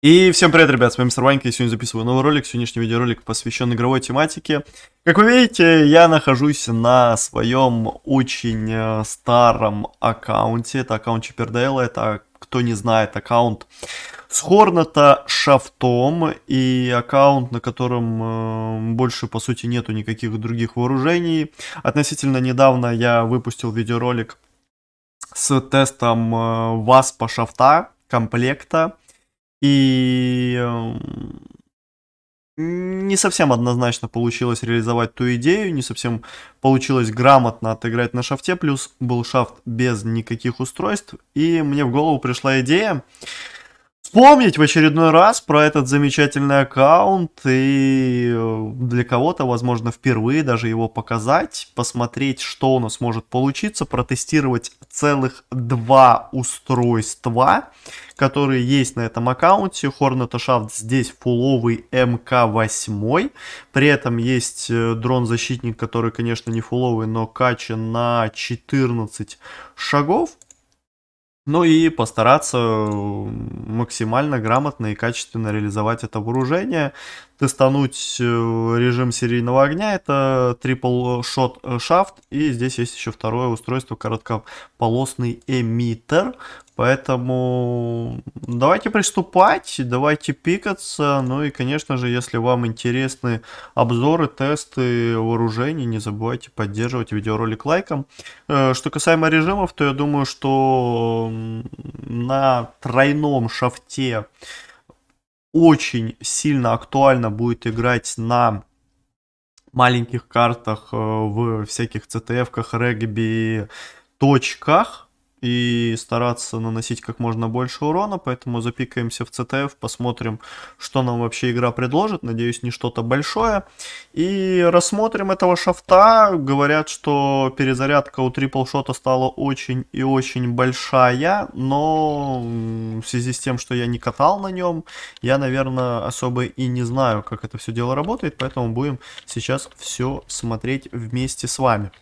И всем привет, ребят, с вами Мистер и сегодня записываю новый ролик. Сегодняшний видеоролик посвящен игровой тематике. Как вы видите, я нахожусь на своем очень э, старом аккаунте. Это аккаунт Чипердейла, это, кто не знает, аккаунт с Хорната Шафтом. И аккаунт, на котором э, больше, по сути, нету никаких других вооружений. Относительно недавно я выпустил видеоролик с тестом э, ВАСПа Шафта комплекта и эм, не совсем однозначно получилось реализовать ту идею, не совсем получилось грамотно отыграть на шафте, плюс был шафт без никаких устройств, и мне в голову пришла идея, вспомнить в очередной раз про этот замечательный аккаунт и э, для кого-то, возможно, впервые даже его показать, посмотреть, что у нас может получиться, протестировать целых два устройства, которые есть на этом аккаунте. Hornet здесь фуловый МК-8, при этом есть э, дрон-защитник, который, конечно, не фуловый, но качан на 14 шагов. Ну и постараться э, максимально грамотно и качественно реализовать это вооружение. Тестануть э, режим серийного огня, это трипл шот шафт. И здесь есть еще второе устройство, короткополосный эмиттер. Поэтому давайте приступать, давайте пикаться. Ну и, конечно же, если вам интересны обзоры, тесты вооружений, не забывайте поддерживать видеоролик лайком. Э, что касаемо режимов, то я думаю, что на тройном шафте очень сильно актуально будет играть на маленьких картах, э, в всяких ctf ках регби, точках, и стараться наносить как можно больше урона, поэтому запикаемся в CTF, посмотрим, что нам вообще игра предложит, надеюсь, не что-то большое. И рассмотрим этого шафта, говорят, что перезарядка у триплшота стала очень и очень большая, но в связи с тем, что я не катал на нем, я, наверное, особо и не знаю, как это все дело работает, поэтому будем сейчас все смотреть вместе с вами.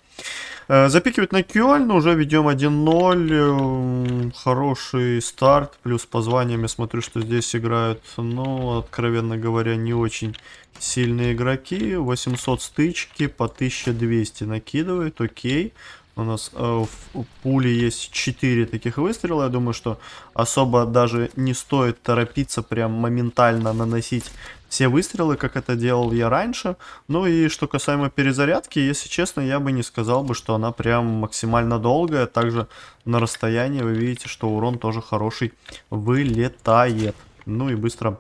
Э, запикивать на Кюальна уже ведем 1-0. Э, хороший старт. Плюс по званиям я смотрю, что здесь играют, ну, откровенно говоря, не очень сильные игроки. 800 стычки по 1200 накидывает. Окей. У нас э, в пуле есть 4 таких выстрела. Я думаю, что особо даже не стоит торопиться прям моментально наносить все выстрелы, как это делал я раньше. Ну и что касаемо перезарядки, если честно, я бы не сказал бы, что она прям максимально долгая. Также на расстоянии вы видите, что урон тоже хороший вылетает. Ну и быстро.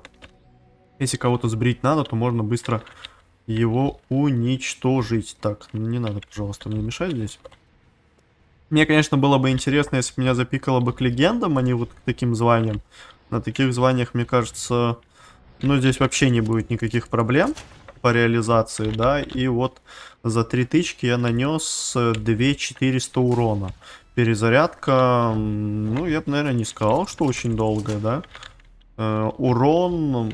Если кого-то сбрить надо, то можно быстро его уничтожить. Так, не надо, пожалуйста, мне мешать здесь. Мне, конечно, было бы интересно, если бы меня запикало бы к легендам, а не вот к таким званиям. На таких званиях, мне кажется, ну, здесь вообще не будет никаких проблем по реализации, да. И вот за три тычки я нанес 2400 э, урона. Перезарядка, ну, я бы, наверное, не сказал, что очень долгая, да. Э, урон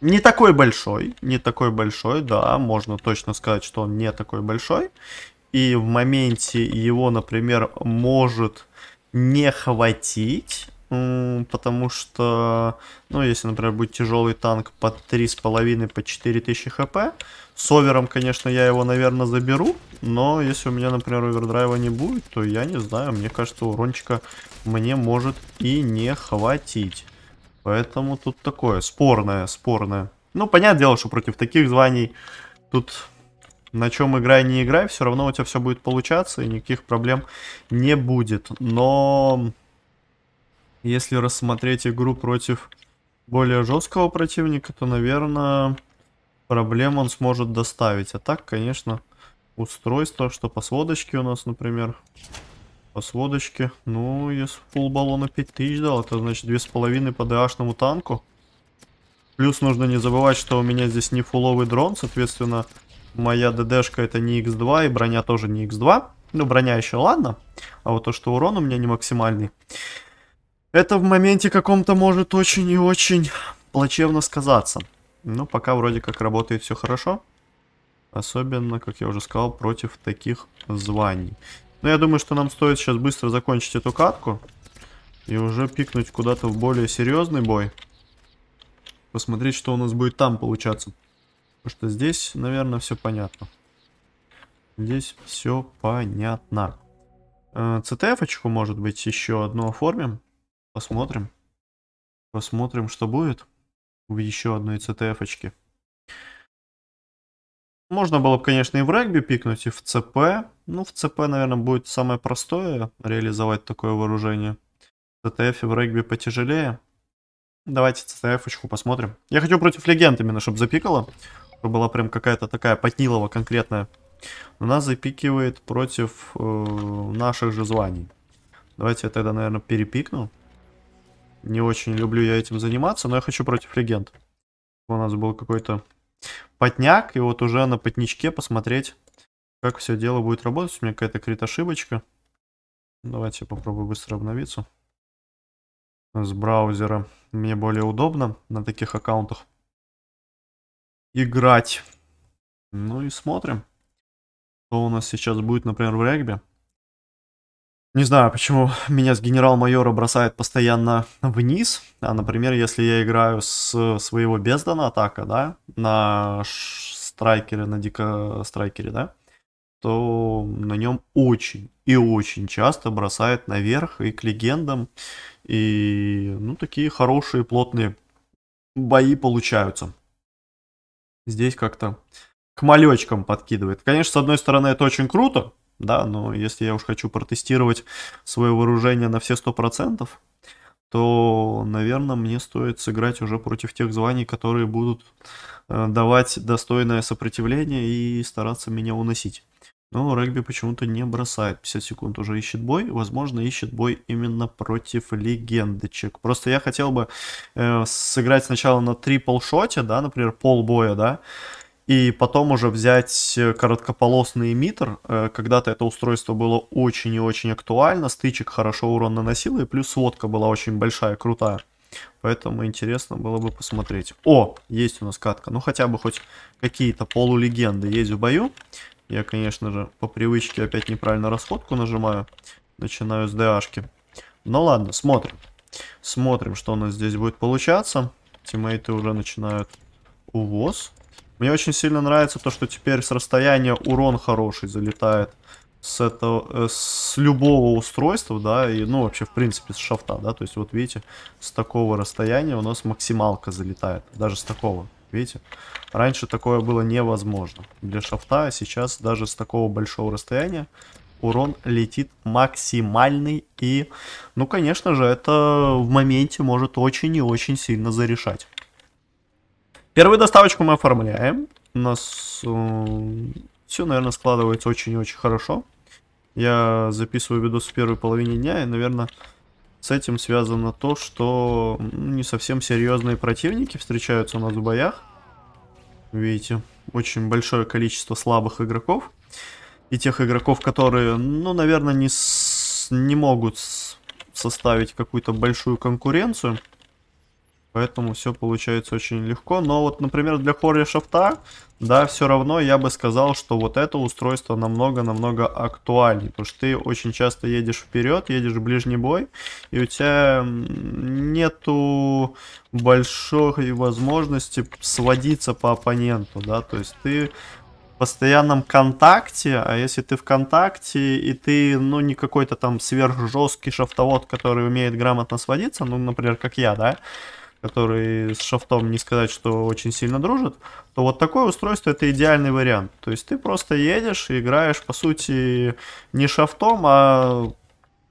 не такой большой, не такой большой, да, можно точно сказать, что он не такой большой и в моменте его, например, может не хватить, потому что, ну, если, например, будет тяжелый танк по 3,5, по 4000 хп, с овером, конечно, я его, наверное, заберу, но если у меня, например, овердрайва не будет, то я не знаю, мне кажется, урончика мне может и не хватить. Поэтому тут такое, спорное, спорное. Ну, понятное дело, что против таких званий тут на чем играй, не играй, все равно у тебя все будет получаться, и никаких проблем не будет. Но если рассмотреть игру против более жесткого противника, то, наверное, проблем он сможет доставить. А так, конечно, устройство, что по сводочке у нас, например, по сводочке, ну, если пол баллона 5000 дал, это значит 2,5 по ДАшному танку. Плюс нужно не забывать, что у меня здесь не фуловый дрон, соответственно, моя ДДшка это не X2 и броня тоже не X2. Ну, броня еще ладно, а вот то, что урон у меня не максимальный. Это в моменте каком-то может очень и очень плачевно сказаться. Но пока вроде как работает все хорошо. Особенно, как я уже сказал, против таких званий. Но я думаю, что нам стоит сейчас быстро закончить эту катку. И уже пикнуть куда-то в более серьезный бой. Посмотреть, что у нас будет там получаться. Потому что здесь, наверное, все понятно. Здесь все понятно. Э, ЦТФ-очку, может быть, еще одну оформим. Посмотрим. Посмотрим, что будет в еще одной ЦТФ-очке. Можно было бы, конечно, и в регби пикнуть, и в ЦП. Ну, в ЦП, наверное, будет самое простое реализовать такое вооружение. В ЦТФ и в регби потяжелее. Давайте ЦТФ-очку посмотрим. Я хочу против легенд именно, чтобы запикало была прям какая-то такая потнилова конкретная. Но нас запикивает против э, наших же званий. Давайте я тогда, наверное, перепикну. Не очень люблю я этим заниматься, но я хочу против легенд. У нас был какой-то потняк, и вот уже на потничке посмотреть, как все дело будет работать. У меня какая-то крит-ошибочка. Давайте я попробую быстро обновиться. С браузера мне более удобно на таких аккаунтах играть. Ну и смотрим, что у нас сейчас будет, например, в регби. Не знаю, почему меня с генерал-майора бросает постоянно вниз. А, например, если я играю с своего бездана атака, да, на страйкере, на дико страйкере, да, то на нем очень и очень часто бросает наверх и к легендам. И, ну, такие хорошие, плотные бои получаются здесь как-то к малечкам подкидывает. Конечно, с одной стороны, это очень круто, да, но если я уж хочу протестировать свое вооружение на все 100%, то, наверное, мне стоит сыграть уже против тех званий, которые будут э, давать достойное сопротивление и стараться меня уносить. Но регби почему-то не бросает. 50 секунд уже ищет бой. Возможно, ищет бой именно против легендочек. Просто я хотел бы э, сыграть сначала на трипл-шоте, да, например, полбоя, да, и потом уже взять э, короткополосный эмиттер. Э, когда-то это устройство было очень и очень актуально, стычек хорошо урон наносило, и плюс водка была очень большая, крутая. Поэтому интересно было бы посмотреть. О, есть у нас катка. Ну, хотя бы хоть какие-то полулегенды есть в бою. Я, конечно же, по привычке опять неправильно расходку нажимаю. Начинаю с ДАшки. Ну ладно, смотрим. Смотрим, что у нас здесь будет получаться. Тиммейты уже начинают увоз. Мне очень сильно нравится то, что теперь с расстояния урон хороший залетает с этого э, с любого устройства, да, и ну вообще в принципе с шафта, да, то есть вот видите, с такого расстояния у нас максималка залетает, даже с такого. Видите? Раньше такое было невозможно для шафта, а сейчас даже с такого большого расстояния урон летит максимальный. И, ну, конечно же, это в моменте может очень и очень сильно зарешать. Первую доставочку мы оформляем. У нас э, все, наверное, складывается очень-очень и хорошо. Я записываю видос в первой половине дня, и, наверное, с этим связано то, что не совсем серьезные противники встречаются у нас в боях. Видите, очень большое количество слабых игроков. И тех игроков, которые, ну, наверное, не, с... не могут составить какую-то большую конкуренцию. Поэтому все получается очень легко. Но вот, например, для корня шафта, да, все равно я бы сказал, что вот это устройство намного-намного актуальнее. Потому что ты очень часто едешь вперед, едешь в ближний бой, и у тебя нету большой возможности сводиться по оппоненту, да. То есть ты в постоянном контакте, а если ты в контакте и ты, ну, не какой-то там сверхжесткий шафтовод, который умеет грамотно сводиться, ну, например, как я, да, который с шафтом не сказать, что очень сильно дружит, то вот такое устройство это идеальный вариант. То есть ты просто едешь и играешь, по сути, не шафтом, а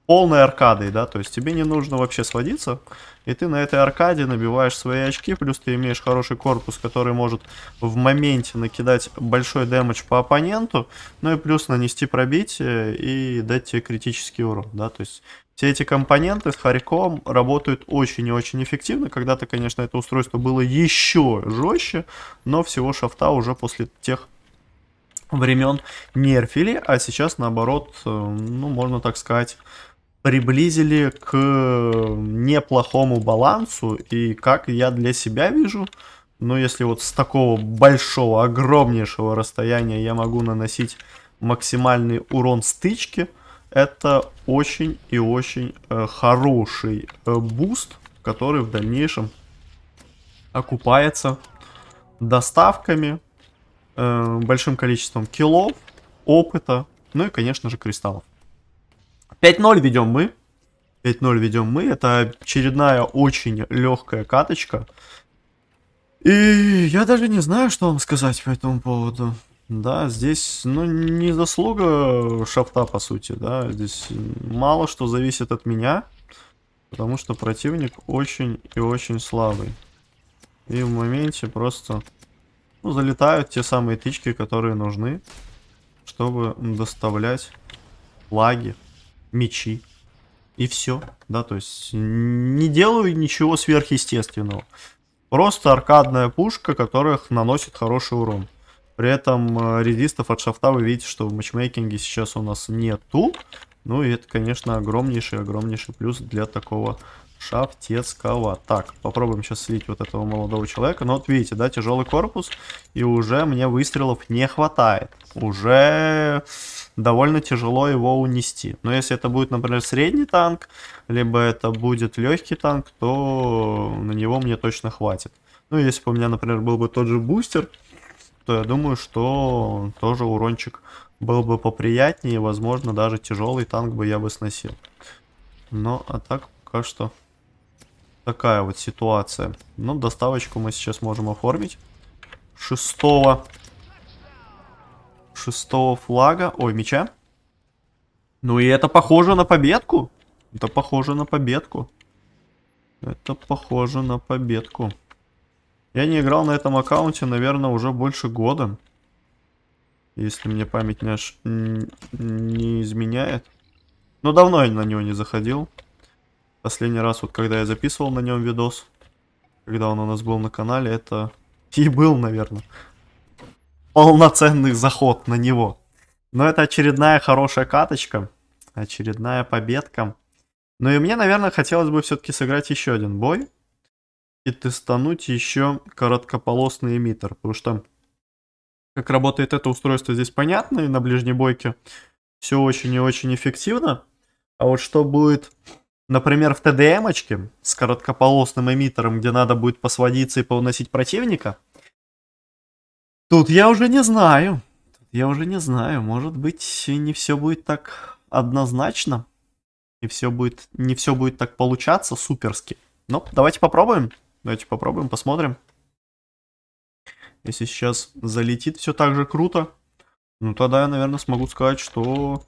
полной аркадой, да, то есть тебе не нужно вообще сводиться, и ты на этой аркаде набиваешь свои очки, плюс ты имеешь хороший корпус, который может в моменте накидать большой дэмэдж по оппоненту, ну и плюс нанести пробитие и дать тебе критический урон, да, то есть все эти компоненты с Харьковом работают очень и очень эффективно. Когда-то, конечно, это устройство было еще жестче, но всего шафта уже после тех времен нерфили, а сейчас, наоборот, э, ну, можно так сказать, приблизили к неплохому балансу. И как я для себя вижу, ну, если вот с такого большого, огромнейшего расстояния я могу наносить максимальный урон стычки, это очень и очень э, хороший э, буст, который в дальнейшем окупается доставками, э, большим количеством киллов, опыта, ну и, конечно же, кристаллов. 5-0 ведем мы. 5-0 ведем мы. Это очередная очень легкая каточка. И я даже не знаю, что вам сказать по этому поводу. Да, здесь, ну, не заслуга шафта, по сути, да, здесь мало что зависит от меня, потому что противник очень и очень слабый. И в моменте просто, ну, залетают те самые тычки, которые нужны, чтобы доставлять лаги, мечи и все, да, то есть не делаю ничего сверхъестественного. Просто аркадная пушка, которая наносит хороший урон. При этом э, редистов от шафта вы видите, что в матчмейкинге сейчас у нас нету. Ну и это, конечно, огромнейший-огромнейший плюс для такого шафтецкого. Так, попробуем сейчас слить вот этого молодого человека. Но ну вот видите, да, тяжелый корпус. И уже мне выстрелов не хватает. Уже довольно тяжело его унести. Но если это будет, например, средний танк, либо это будет легкий танк, то на него мне точно хватит. Ну, если бы у меня, например, был бы тот же бустер, то я думаю, что тоже урончик был бы поприятнее. Возможно, даже тяжелый танк бы я бы сносил. Но, ну, а так пока что такая вот ситуация. Ну, доставочку мы сейчас можем оформить. Шестого. Шестого флага. Ой, меча. Ну и это похоже на победку. Это похоже на победку. Это похоже на победку. Я не играл на этом аккаунте, наверное, уже больше года. Если мне память не, не изменяет. Но давно я на него не заходил. Последний раз, вот когда я записывал на нем видос, когда он у нас был на канале, это и был, наверное, полноценный заход на него. Но это очередная хорошая каточка, очередная победка. Ну и мне, наверное, хотелось бы все-таки сыграть еще один бой и тестануть еще короткополосный эмиттер, потому что как работает это устройство здесь понятно, и на ближней бойке все очень и очень эффективно. А вот что будет, например, в ТДМ-очке с короткополосным эмиттером, где надо будет посводиться и повносить противника, тут я уже не знаю. я уже не знаю, может быть, не все будет так однозначно, и все будет, не все будет так получаться суперски. Но ну, давайте попробуем. Давайте попробуем, посмотрим. Если сейчас залетит все так же круто, ну тогда я, наверное, смогу сказать, что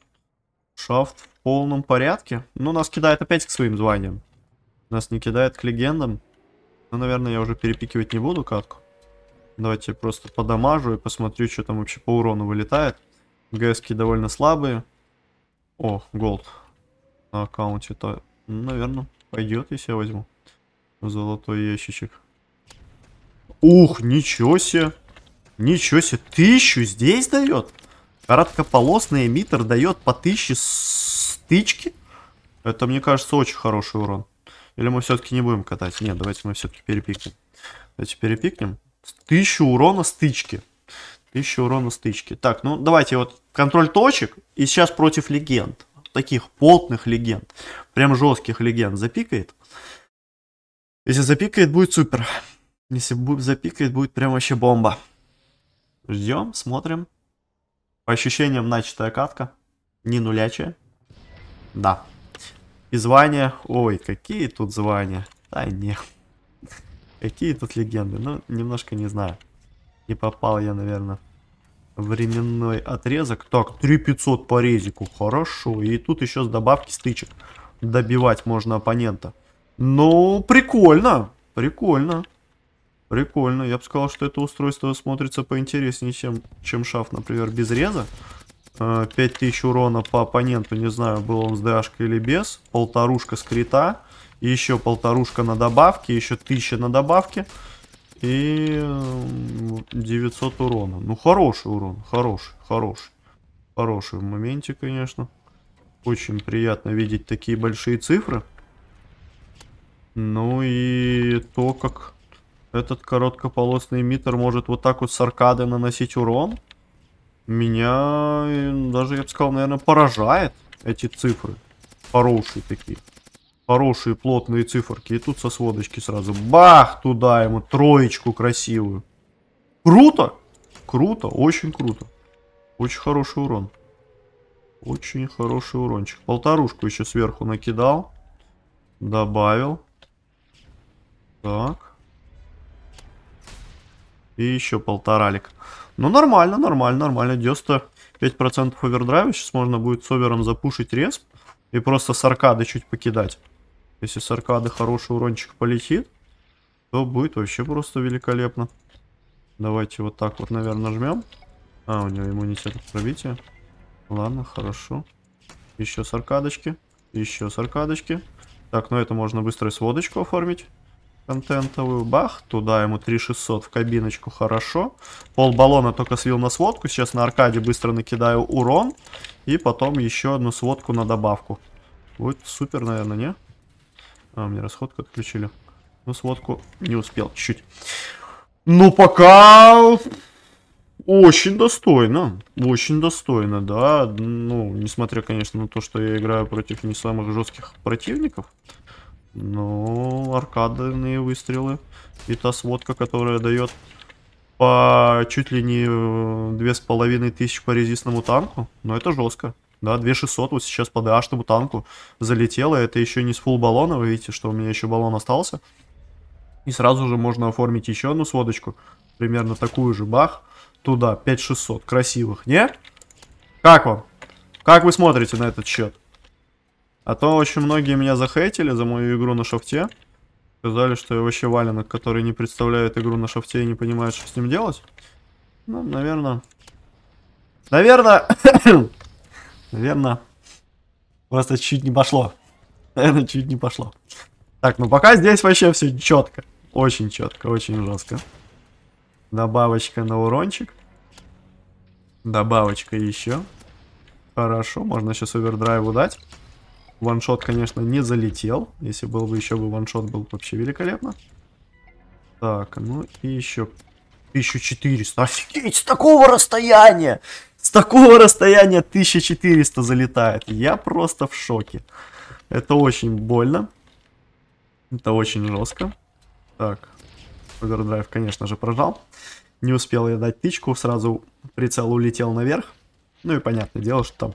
шафт в полном порядке. Ну, нас кидает опять к своим званиям. Нас не кидает к легендам. Ну, наверное, я уже перепикивать не буду катку. Давайте просто подамажу и посмотрю, что там вообще по урону вылетает. ГСки довольно слабые. О, голд. На аккаунте-то, наверное, пойдет, если я возьму. Золотой ящичек. Ух, ничего себе. Ничего себе. Тысячу здесь дает? Короткополосный эмиттер дает по тысяче стычки? Это, мне кажется, очень хороший урон. Или мы все-таки не будем катать? Нет, давайте мы все-таки перепикнем. Давайте перепикнем. Тысячу урона стычки. тысячу урона стычки. Так, ну давайте вот контроль точек. И сейчас против легенд. Таких плотных легенд. Прям жестких легенд запикает. Если запикает, будет супер. Если будет запикает, будет прям вообще бомба. Ждем, смотрим. По ощущениям начатая катка. Не нулячая. Да. И звания. Ой, какие тут звания. Да не. Какие тут легенды. Ну, немножко не знаю. Не попал я, наверное. Временной отрезок. Так, 3500 по резику. Хорошо. И тут еще с добавки стычек. Добивать можно оппонента. Ну, прикольно. Прикольно. Прикольно. Я бы сказал, что это устройство смотрится поинтереснее, чем, чем шаф, например, без реза. 5000 э, урона по оппоненту, не знаю, был он с дашкой или без. Полторушка с крита. Еще полторушка на добавке, еще 1000 на добавке. И 900 урона. Ну, хороший урон, хороший, хороший. Хороший в моменте, конечно. Очень приятно видеть такие большие цифры. Ну и то, как этот короткополосный митер может вот так вот с аркады наносить урон, меня даже, я бы сказал, наверное, поражает эти цифры. Хорошие такие. Хорошие плотные циферки. И тут со сводочки сразу бах туда ему троечку красивую. Круто! Круто, очень круто. Очень хороший урон. Очень хороший урончик. Полторушку еще сверху накидал. Добавил. Так. И еще полтора лик. Ну, нормально, нормально, нормально. 95% овердрайва. Сейчас можно будет с овером запушить рез И просто с аркады чуть покидать. Если с аркады хороший урончик полетит, то будет вообще просто великолепно. Давайте вот так вот, наверное, жмем. А, у него иммунитет от пробития. Ладно, хорошо. Еще с аркадочки. Еще с аркадочки. Так, ну это можно быстро сводочку оформить контентовую. Бах, туда ему 3600 в кабиночку, хорошо. Пол баллона только слил на сводку. Сейчас на аркаде быстро накидаю урон. И потом еще одну сводку на добавку. Будет супер, наверное, не? А, мне расходку отключили. Ну, сводку не успел, чуть-чуть. Ну, пока... Очень достойно, очень достойно, да. Ну, несмотря, конечно, на то, что я играю против не самых жестких противников. Ну, аркадные выстрелы. И та сводка, которая дает по чуть ли не э, две с половиной тысячи по резистному танку. Но ну, это жестко. Да, 2600 вот сейчас по ДАшному танку залетело. Это еще не с фул баллона, вы видите, что у меня еще баллон остался. И сразу же можно оформить еще одну сводочку. Примерно такую же, бах. Туда, 5600 красивых, не? Как вам? Как вы смотрите на этот счет? А то очень многие меня захейтили за мою игру на шафте. Сказали, что я вообще валенок, который не представляет игру на шафте и не понимает, что с ним делать. Ну, наверное... Наверное... наверное... Просто чуть не пошло. Наверное, чуть не пошло. Так, ну пока здесь вообще все четко. Очень четко, очень жестко. Добавочка на урончик. Добавочка еще. Хорошо, можно сейчас овердрайву дать. Ваншот, конечно, не залетел. Если был бы еще бы ваншот, был вообще великолепно. Так, ну и еще 1400. Офигеть, с такого расстояния! С такого расстояния 1400 залетает. Я просто в шоке. Это очень больно. Это очень жестко. Так, овердрайв, конечно же, прожал. Не успел я дать тычку, сразу прицел улетел наверх. Ну и понятное дело, что там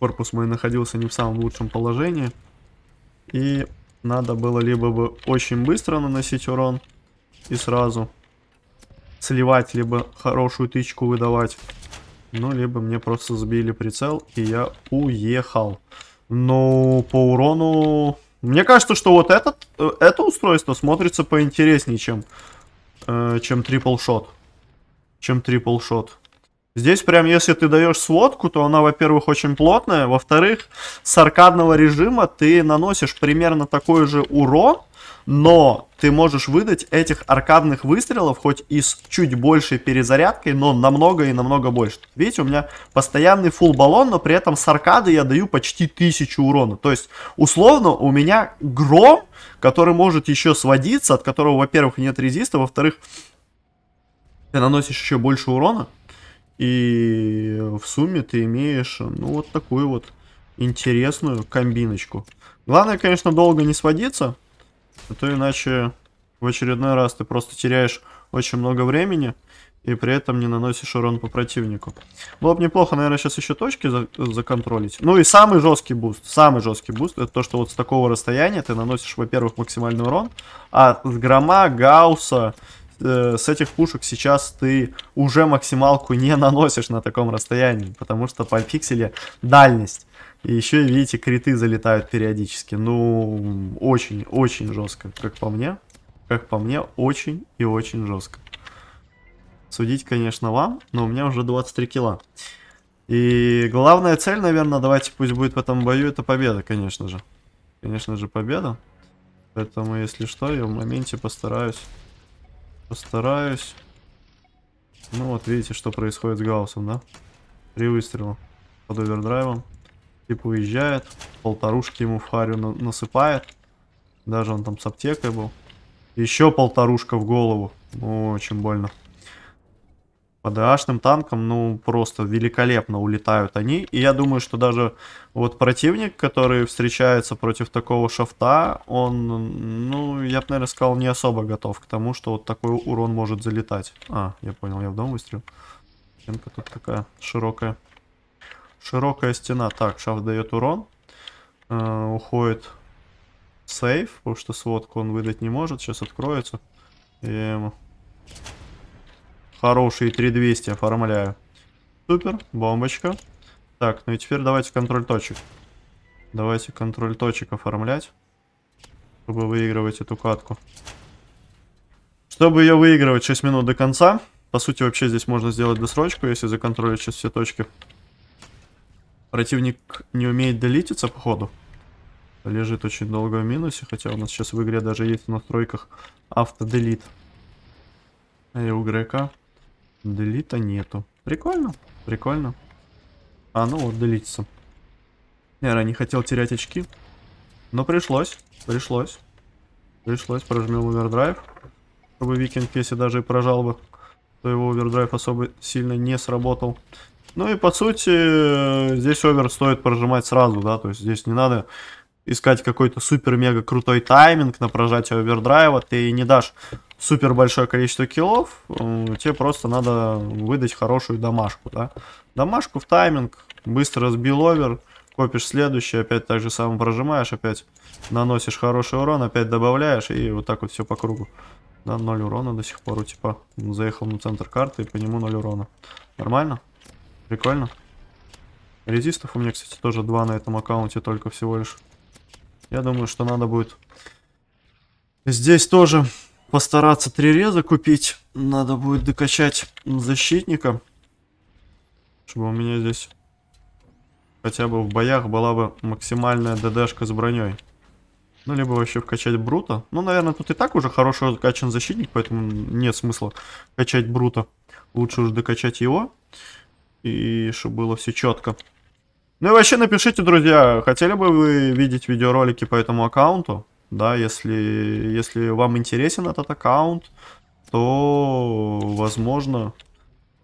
корпус мой находился не в самом лучшем положении. И надо было либо бы очень быстро наносить урон и сразу сливать, либо хорошую тычку выдавать. Ну, либо мне просто сбили прицел, и я уехал. Но ну, по урону... Мне кажется, что вот этот, э, это устройство смотрится поинтереснее, чем, э, чем трипл-шот. Чем трипл-шот. Здесь прям, если ты даешь сводку, то она, во-первых, очень плотная, во-вторых, с аркадного режима ты наносишь примерно такой же урон, но ты можешь выдать этих аркадных выстрелов хоть и с чуть большей перезарядкой, но намного и намного больше. Видите, у меня постоянный фул баллон, но при этом с аркады я даю почти тысячу урона. То есть, условно, у меня гром, который может еще сводиться, от которого, во-первых, нет резиста, во-вторых, ты наносишь еще больше урона. И в сумме ты имеешь, ну, вот такую вот интересную комбиночку. Главное, конечно, долго не сводиться, а то иначе в очередной раз ты просто теряешь очень много времени и при этом не наносишь урон по противнику. Было бы неплохо, наверное, сейчас еще точки за законтролить. Ну и самый жесткий буст, самый жесткий буст, это то, что вот с такого расстояния ты наносишь, во-первых, максимальный урон, а с грома, гаусса, Э, с этих пушек сейчас ты уже максималку не наносишь на таком расстоянии, потому что по пикселе дальность. И еще, видите, криты залетают периодически. Ну, очень-очень жестко, как по мне. Как по мне, очень и очень жестко. Судить, конечно, вам, но у меня уже 23 кило. И главная цель, наверное, давайте пусть будет в этом бою, это победа, конечно же. Конечно же, победа. Поэтому, если что, я в моменте постараюсь Постараюсь. Ну вот видите, что происходит с Гауссом, да? При выстрелу под овердрайвом. Тип уезжает, полторушки ему в харю на насыпает. Даже он там с аптекой был. Еще полторушка в голову. Ну, очень больно. По танком, ну, просто великолепно улетают они. И я думаю, что даже вот противник, который встречается против такого шафта, он, ну, я бы, наверное, сказал, не особо готов к тому, что вот такой урон может залетать. А, я понял, я в дом выстрелил. Стенка тут такая широкая. Широкая стена. Так, шафт дает урон. Э, уходит сейф, потому что сводку он выдать не может. Сейчас откроется. И... Хорошие 3200 оформляю. Супер, бомбочка. Так, ну и теперь давайте контроль точек. Давайте контроль точек оформлять, чтобы выигрывать эту катку. Чтобы ее выигрывать 6 минут до конца, по сути вообще здесь можно сделать досрочку, если законтролить сейчас все точки. Противник не умеет делититься, походу. Лежит очень долго в минусе, хотя у нас сейчас в игре даже есть в настройках автоделит. И у Грека. Делита нету. Прикольно, прикольно. А, ну вот, делиться. я не хотел терять очки. Но пришлось, пришлось. Пришлось, прожмем овердрайв. Чтобы Викинг, если даже и прожал бы, то его овердрайв особо сильно не сработал. Ну и по сути, здесь овер стоит прожимать сразу, да, то есть здесь не надо искать какой-то супер-мега крутой тайминг на прожатие овердрайва, ты не дашь супер большое количество киллов, э, тебе просто надо выдать хорошую домашку, да. Домашку в тайминг, быстро сбил овер, копишь следующий, опять так же самое прожимаешь, опять наносишь хороший урон, опять добавляешь и вот так вот все по кругу. Да, 0 урона до сих пор типа. Заехал на центр карты и по нему 0 урона. Нормально? Прикольно? Резистов у меня, кстати, тоже 2 на этом аккаунте только всего лишь. Я думаю, что надо будет здесь тоже постараться три реза купить. Надо будет докачать защитника. Чтобы у меня здесь хотя бы в боях была бы максимальная ДДшка с броней. Ну, либо вообще вкачать Брута. Ну, наверное, тут и так уже хорошо качан защитник, поэтому нет смысла качать Брута. Лучше уже докачать его. И чтобы было все четко. Ну и вообще напишите, друзья, хотели бы вы видеть видеоролики по этому аккаунту? Да, если, если вам интересен этот аккаунт, то, возможно,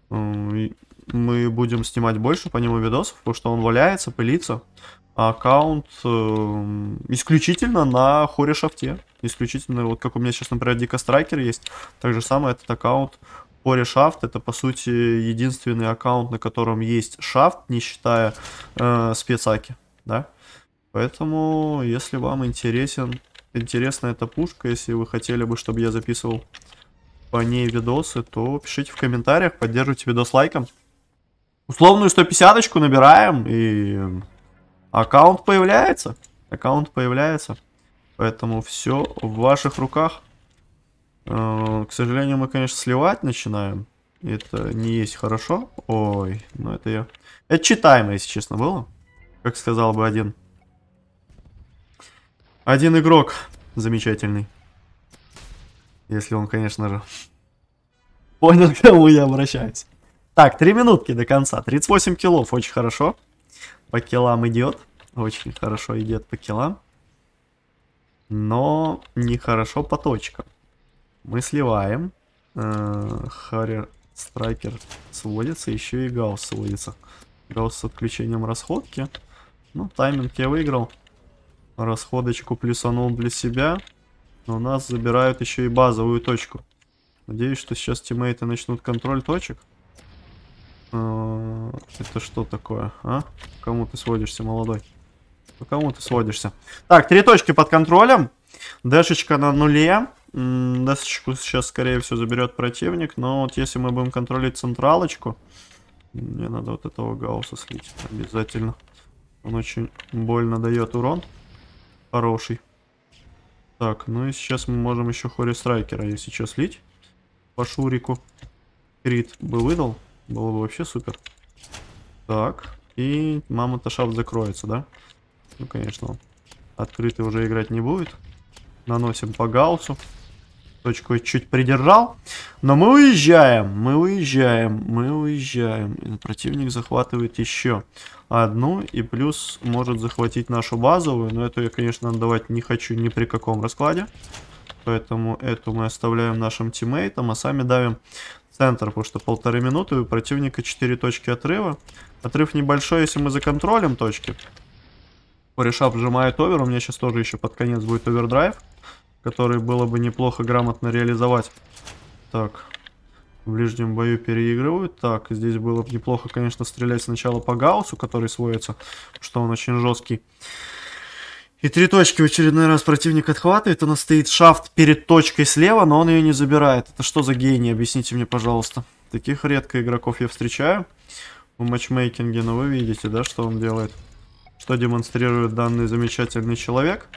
мы будем снимать больше по нему видосов, потому что он валяется, пылится. А аккаунт э, исключительно на хоре шафте. Исключительно, вот как у меня сейчас, например, Дико Страйкер есть, так же самое этот аккаунт хоре шафт. Это, по сути, единственный аккаунт, на котором есть шафт, не считая э, спецаки, да. Поэтому, если вам интересен интересна эта пушка. Если вы хотели бы, чтобы я записывал по ней видосы, то пишите в комментариях, поддерживайте видос лайком. Условную 150-очку набираем, и аккаунт появляется. Аккаунт появляется. Поэтому все в ваших руках. Э, к сожалению, мы, конечно, сливать начинаем. Это не есть хорошо. Ой, ну это я... Это читаемо, если честно, было. Как сказал бы один один игрок. Замечательный. Если он, конечно же, понял, к кому я обращаюсь. Так, три минутки до конца. 38 килов, очень хорошо. По килам идет. Очень хорошо идет по килам. Но нехорошо по точкам. Мы сливаем. Э, Харри Страйкер сводится, еще и Гаусс сводится. Гаусс с отключением расходки. Ну, тайминг я выиграл. Расходочку плюсанул для себя. Но у нас забирают еще и базовую точку. Надеюсь, что сейчас тиммейты начнут контроль точек. А, это что такое, а? Кому ты сводишься, молодой? По кому ты сводишься? Так, три точки под контролем. Дэшечка на нуле. Дэшечку сейчас, скорее всего, заберет противник. Но вот если мы будем контролить централочку... Мне надо вот этого Гаусса слить обязательно. Он очень больно дает урон. Хороший. Так, ну и сейчас мы можем еще Хори Страйкера, если что, слить по Шурику. Крит бы выдал, было бы вообще супер. Так, и мама-то шафт закроется, да? Ну, конечно, открытый уже играть не будет. Наносим по гаусу точку чуть придержал. Но мы уезжаем, мы уезжаем, мы уезжаем. И противник захватывает еще одну. И плюс может захватить нашу базовую. Но эту я, конечно, отдавать не хочу ни при каком раскладе. Поэтому эту мы оставляем нашим тиммейтам, а сами давим центр, потому что полторы минуты, у противника 4 точки отрыва. Отрыв небольшой, если мы законтролим точки. Корешап сжимает овер, у меня сейчас тоже еще под конец будет овердрайв которые было бы неплохо грамотно реализовать. Так, в ближнем бою переигрывают. Так, здесь было бы неплохо, конечно, стрелять сначала по Гауссу, который сводится, что он очень жесткий. И три точки в очередной раз противник отхватывает. У нас стоит шафт перед точкой слева, но он ее не забирает. Это что за гений? Объясните мне, пожалуйста. Таких редко игроков я встречаю в матчмейкинге, но ну, вы видите, да, что он делает. Что демонстрирует данный замечательный человек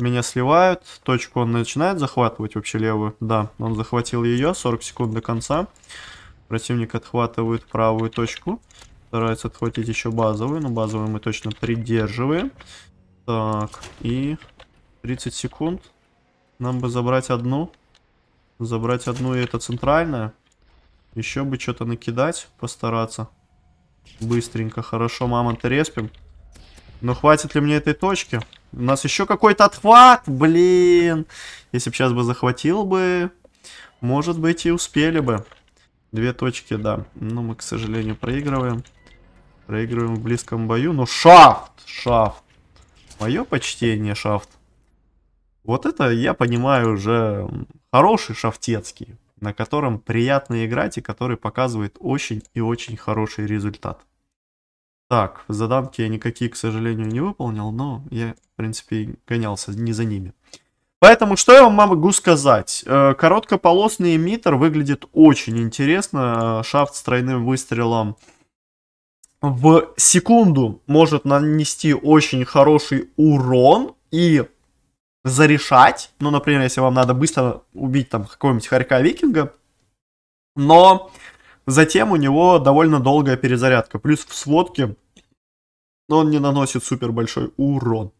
меня сливают, точку он начинает захватывать вообще левую, да, он захватил ее, 40 секунд до конца, противник отхватывает правую точку, старается отхватить еще базовую, но базовую мы точно придерживаем, так, и 30 секунд, нам бы забрать одну, забрать одну, и это центральная, еще бы что-то накидать, постараться, быстренько, хорошо, мамонта респим, но хватит ли мне этой точки? У нас еще какой-то отхват, блин. Если бы сейчас бы захватил бы, может быть и успели бы. Две точки, да. Но мы, к сожалению, проигрываем. Проигрываем в близком бою. Ну, шафт! Шафт! Мое почтение, шафт. Вот это, я понимаю, уже хороший шафтецкий, на котором приятно играть и который показывает очень и очень хороший результат. Так, задамки я никакие, к сожалению, не выполнил, но я, в принципе, гонялся не за ними. Поэтому что я вам могу сказать? Э, короткополосный эмиттер выглядит очень интересно. Э, шафт с тройным выстрелом в секунду может нанести очень хороший урон и зарешать. Ну, например, если вам надо быстро убить там какого-нибудь хорька викинга. Но затем у него довольно долгая перезарядка. Плюс в сводке но он не наносит супер большой урон.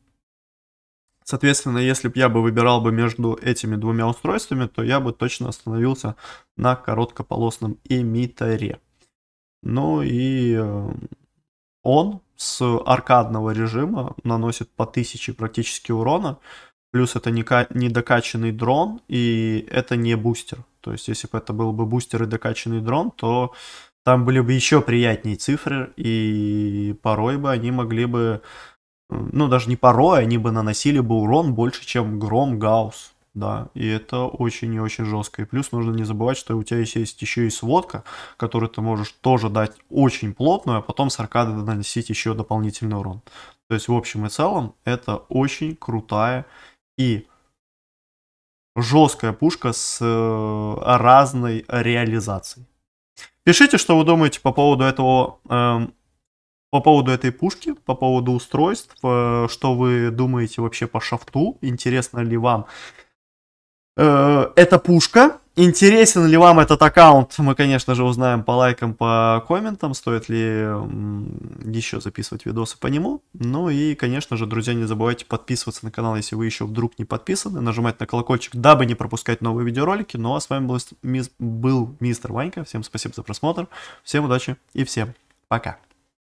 Соответственно, если бы я бы выбирал бы между этими двумя устройствами, то я бы точно остановился на короткополосном эмиттере. Ну и э, он с аркадного режима наносит по 1000 практически урона. Плюс это не докачанный дрон, и это не бустер. То есть, если бы это был бы бустер и докачанный дрон, то там были бы еще приятнее цифры, и порой бы они могли бы, ну даже не порой, они бы наносили бы урон больше, чем Гром Гаус. Да, и это очень и очень жестко. И плюс нужно не забывать, что у тебя есть еще и сводка, которую ты можешь тоже дать очень плотную, а потом с аркады наносить еще дополнительный урон. То есть, в общем и целом, это очень крутая и жесткая пушка с э, разной реализацией. Пишите, что вы думаете по поводу этого, э, по поводу этой пушки, по поводу устройств, э, что вы думаете вообще по шафту, интересно ли вам э, эта пушка, Интересен ли вам этот аккаунт, мы, конечно же, узнаем по лайкам, по комментам, стоит ли еще записывать видосы по нему. Ну и, конечно же, друзья, не забывайте подписываться на канал, если вы еще вдруг не подписаны, нажимать на колокольчик, дабы не пропускать новые видеоролики. Ну а с вами был, мис, был мистер Ванька, всем спасибо за просмотр, всем удачи и всем пока.